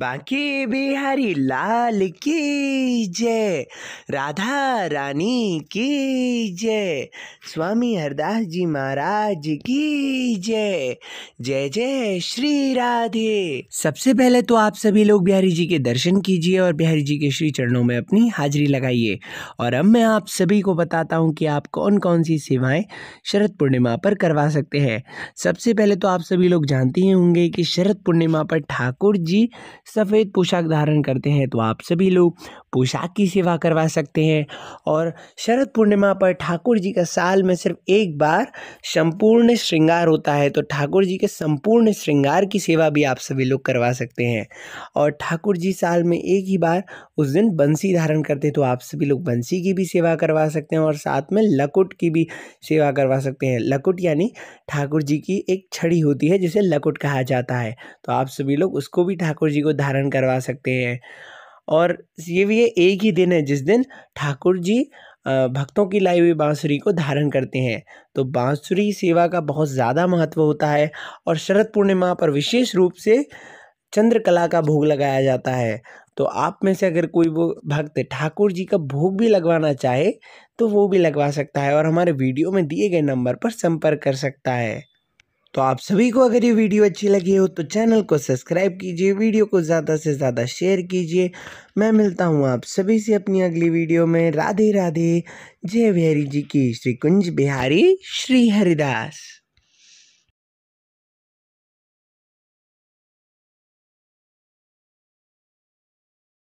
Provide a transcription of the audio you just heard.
बाकी बिहारी लाल की जय राधा रानी की जय स्वामी हरदास जी महाराज की जय जय जय श्री राधे सबसे पहले तो आप सभी लोग बिहारी जी के दर्शन कीजिए और बिहारी जी के श्री चरणों में अपनी हाजिरी लगाइए और अब मैं आप सभी को बताता हूँ कि आप कौन कौन सी सेवाएं शरद पूर्णिमा पर करवा सकते हैं सबसे पहले तो आप सभी लोग जानते ही होंगे कि शरद पूर्णिमा पर ठाकुर जी सफ़ेद पोशाक धारण करते हैं तो आप सभी लोग पोशाक की सेवा करवा सकते हैं और शरद पूर्णिमा पर ठाकुर जी का साल में सिर्फ एक बार संपूर्ण श्रृंगार होता है तो ठाकुर जी के संपूर्ण श्रृंगार की सेवा भी आप सभी लोग करवा सकते हैं और ठाकुर जी साल में एक ही बार उस दिन बंसी धारण करते हैं तो आप सभी लोग बंसी की भी सेवा करवा सकते हैं और साथ में लकुट की भी सेवा करवा सकते हैं लकुट यानी ठाकुर जी की एक छड़ी होती है जिसे लकुट कहा जाता है तो आप सभी लोग उसको भी ठाकुर जी जी को धारण करवा सकते हैं और ये भी एक ही दिन है जिस दिन ठाकुर जी भक्तों की लाई हुई बांसुरी को धारण करते हैं तो बांसुरी सेवा का बहुत ज़्यादा महत्व होता है और शरद पूर्णिमा पर विशेष रूप से चंद्रकला का भोग लगाया जाता है तो आप में से अगर कोई वो भक्त ठाकुर जी का भोग भी लगवाना चाहे तो वो भी लगवा सकता है और हमारे वीडियो में दिए गए नंबर पर संपर्क कर सकता है तो आप सभी को अगर ये वीडियो अच्छी लगी हो तो चैनल को सब्सक्राइब कीजिए वीडियो को ज़्यादा से ज़्यादा शेयर कीजिए मैं मिलता हूँ आप सभी से अपनी अगली वीडियो में राधे राधे जय बिहारी जी की श्री कुंज बिहारी श्री हरिदास